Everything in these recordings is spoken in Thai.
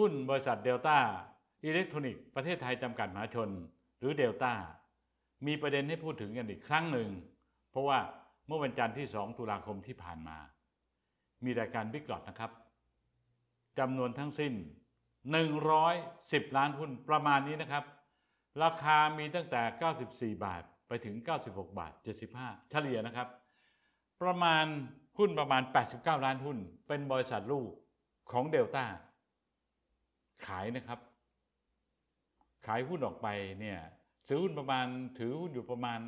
หุ้นบริษัทเดลต้าอิเล็กทรอนิกส์ประเทศไทย จำกัดมหาชนหรือเดลต้ามีประเด็นให้พูดถึงกันอีกครั้งหนึ่ง เพราะว่าเมื่อวันจันทร์ที่ 2 ตุลาคมที่ผ่านมา มีรายการบิ๊กหลอดนะครับจำนวนทั้งสิ้น 110 ล้านหุ้นประมาณนี้นะครับ ราคามีตั้งแต่ 94 บาทไปถึง 96 บาท75เฉลี่ยนะครับ ประมาณหุ้นประมาณ 89 ล้านหุ้น เป็นบริษัทลูกของเดลต้าขายนะครับ ขายหุ้นออกไปเนี่ย ซื้อหุ้นประมาณถือหุ้นอยู่ประมาณ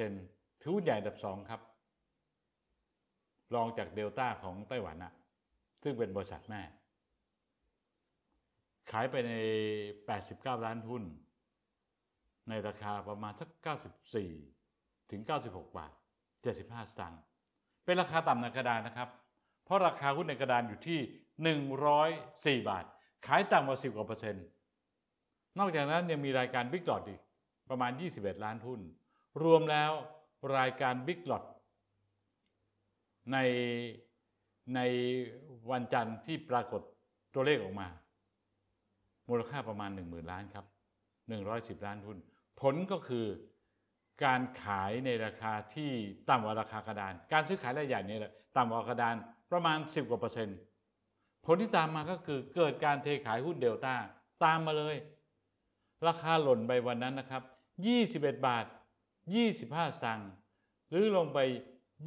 15%ถือหุ้นใหญ่ดับสองครับรองจากเดลต้าของไต้หวันอะซึ่งเป็นบริษัทแม่ ขายไปใน 89 ล้านหุ้น ในราคาประมาณสัก 94 ถึง 96 บาท 75 สตางค์เป็นราคาต่ำในกระดานนะครับ เพราะราคาหุ้นในกระดานอยู่ที่104 บาท ขายต่ำกว่า 10กว่าเปอร์เซ็นต์นอกจากนั้นยังมีรายการบิ๊กดอทอีกประมาณ 21 ล้านหุ้นรวมแล้วรายการบิ๊กดอทในในวันจันทร์ที่ปรากฏตัวเลขออกมา มูลค่าประมาณ 10,000ล้านครับ 110 ล้านหุ้นผลก็คือการขายในราคาที่ต่ำกว่าราคากระดาน การซื้อขายรายใหญ่เนี่แหละต่ำกว่ากระดานประมาณ 10กว่าเปอร์เซ็นต์ผลที่ตามมาก็คือเกิดการเทขายหุ้นเดลต้าตามมาเลย ราคาหล่นไปวันนั้นนะครับ 21 บาท 25สังหรือลงไป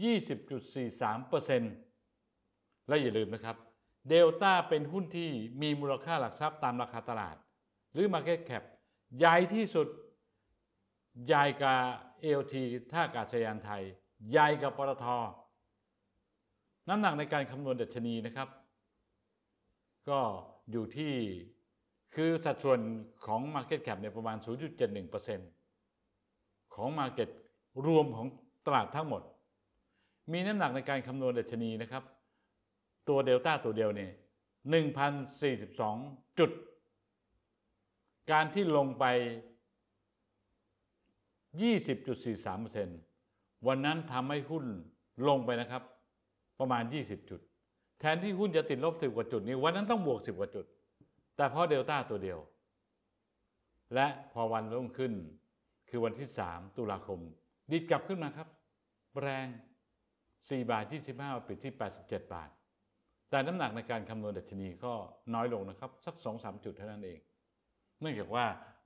20.43%และอย่าลืมนะครับ เดลต้าเป็นหุ้นที่มีมูลค่าหลักทรัพย์ตามราคาตลาด หรือ Market Cap ใหญ่ที่สุด ใหญ่กับเอ t ท่าอากาศยานไทย ใหญ่กับปตท น้ำหนักในการคำนวณดัชนีนะครับก็อยู่ที่คือสัดส่วนของ Market Cap เนี่ยประมาณ 0.71%ของ Market รวมของตลาดทั้งหมด มีน้ำหนักในการคำนวณดัชนีนะครับ ตัวเดลต้าตัวเดียวเนี่ย1,042 จุด การที่ลงไป 20.43%วันนั้นทำให้หุ้นลงไปนะครับประมาณ 20 จุดแทนที่หุ้นจะติดลบสิบกว่าจุดนี้วันนั้นต้องบวกสิบกว่าจุด แต่เพราะเดลต้าตัวเดียว และพอวันรุ่งขึ้นคือวันที่สามตุลาคม ดีดกลับขึ้นมาครับ แรง 4 บาท 25ปิดที่ 87 บาท แต่น้ำหนักในการคำนวณดัชนีก็น้อยลงนะครับ สัก 2-3 จุดเท่านั้นเองเนื่องจากว่า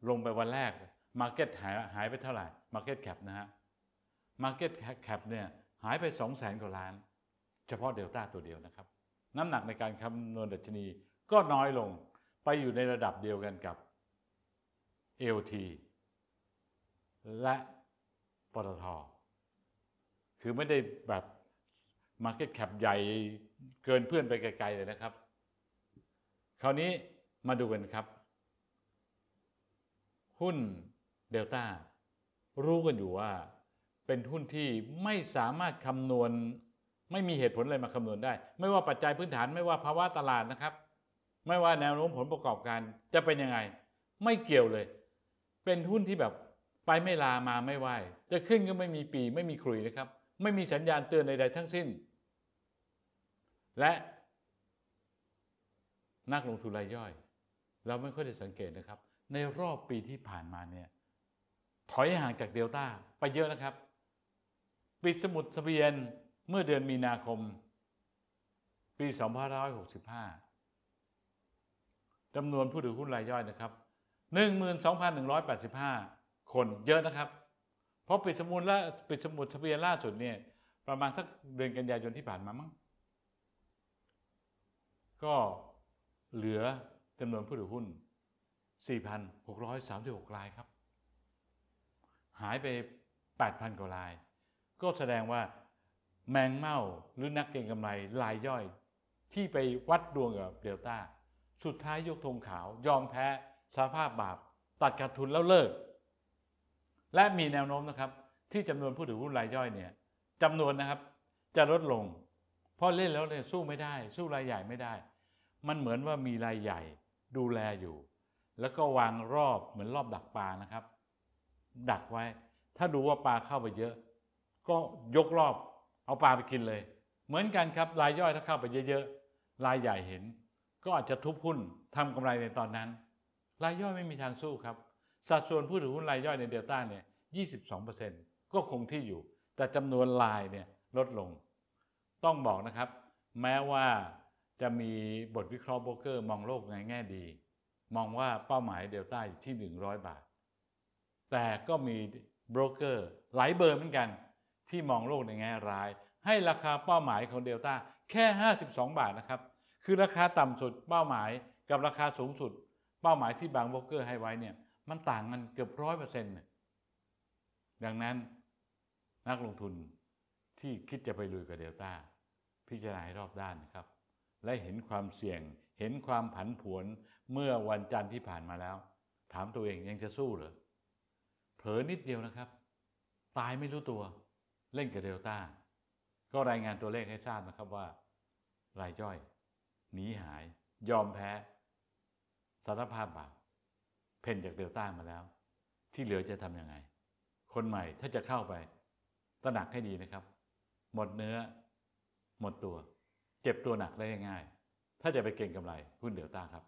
ลงไปวันแรก Market หายหายไปเท่าไหร่ Market Cap นะฮะ Market Cap เนี่ยหายไป2 0 0 0 0 0กว่าล้าน เฉพาะเดลต้าตัวเดียวนะครับน้ำหนักในการคำนวณดัชนีก็น้อยลงไปอยู่ในระดับเดียวกันกับ LT และปตทคือไม่ได้แบบ Market Cap ใหญ่เกินเพื่อนไปไกล ๆเลยนะครับ คราวนี้มาดูกันครับ หุ้นเดลต้ารู้กันอยู่ว่าเป็นหุ้นที่ไม่สามารถคำนวณไม่มีเหตุผลอะไรมาคำนวณได้ ไม่ว่าปัจจัยพื้นฐานไม่ว่าภาวะตลาดนะครับ ไม่ว่าแนวโน้มผลประกอบการจะเป็นยังไง ไม่เกี่ยวเลย เป็นหุ้นที่แบบไปไม่ลามาไม่ไหวจะขึ้นก็ไม่มีปีไม่มีครุยนะครับ ไม่มีสัญญาณเตือนใดๆทั้งสิ้น และ นักลงทุนรายย่อย เราไม่ค่อยได้สังเกตนะครับ ในรอบปีที่ผ่านมาเนี่ยถอยห่างจากเดลต้าไปเยอะนะครับปิดสมุดสเบียนเมื่อเดือนมีนาคม ปี2565จำนวนผู้ถือหุ้นรายย่อยนะครับ 12,185 คนเยอะนะครับ เพราะปิดสมุดละปิดสมุดทะเบียนล่าสุดเนี่ย ประมาณสักเดือนกันยายนที่ผ่านมามั้ง ก็เหลือจำนวนผู้ถือหุ้น 4,636รายครับ หายไป 8,000กว่าราย ก็แสดงว่าแมงเม่าหรือนักเก็งกำไรรายย่อยที่ไปวัดดวงกับเดลต้า สุดท้ายยกธงขาว ยอมแพ้สาภาพบาป ตัดขาดทุนแล้วเลิกและมีแนวโน้มนะครับ ที่จำนวนผู้ถือหุ้นรายย่อยเนี่ยจำนวนนะครับ จะลดลงเพราะเล่นแล้วเนี่ยสู้ไม่ได้ สู้รายใหญ่ไม่ได้มันเหมือนว่ามีรายใหญ่ดูแลอยู่ แล้วก็วางรอบเหมือนรอบดักปลานะครับ ดักไว้ ถ้าดูว่าปลาเข้าไปเยอะ ก็ยกรอบเอาปลาไปกินเลยเหมือนกันครับรายย่อยถ้าเข้าไปเยอะๆรายใหญ่เห็น ก็อาจจะทุบหุ้นทำกำไรในตอนนั้น รายย่อยไม่มีทางสู้ครับ สัดส่วนผู้ถือหุ้นรายย่อยในเดลต้าเนี่ย 22%ก็คงที่อยู่ แต่จำนวนรายเนี่ยลดลง ต้องบอกนะครับ แม้ว่าจะมีบทวิเคราะห์โบรกเกอร์มองโลกในแง่ดี มองว่าเป้าหมายเดลต้าอยู่ที่ 100 บาท แต่ก็มีโบรกเกอร์หลายเบอร์เหมือนกันที่มองโลกในแง่ร้าย ให้ราคาเป้าหมายของเดลต้าแค่ 52 บาทนะครับ คือราคาต่ำสุดเป้าหมายกับราคาสูงสุด เป้าหมายที่บางลบอกเกอร์ให้ไว้เนี่ย มันต่างกันเกือบร้อยเปอร์เซ็นต์ดังนั้นนักลงทุนที่คิดจะไปลุยกับเดลต้าพิจารณาให้รอบด้านนะครับ และเห็นความเสี่ยงเห็นความผันผวนเมื่อวันจันทร์ที่ผ่านมาแล้ว ถามตัวเองยังจะสู้หรือเผลอนิดเดียวนะครับ ตายไม่รู้ตัวเล่นกับเดลต้า ก็รายงานตัวเลขให้ทราบนะครับว่า รายย่อย หนีหาย ยอมแพ้สารภาพบาปเพ่นจากเดลต้ามาแล้ว ที่เหลือจะทำยังไง คนใหม่ถ้าจะเข้าไป ตระหนักให้ดีนะครับ หมดเนื้อ หมดตัวเจ็บตัวหนักได้ง่ายถ้าจะไปเก่งกำไรหุ้นเดลต้าครับ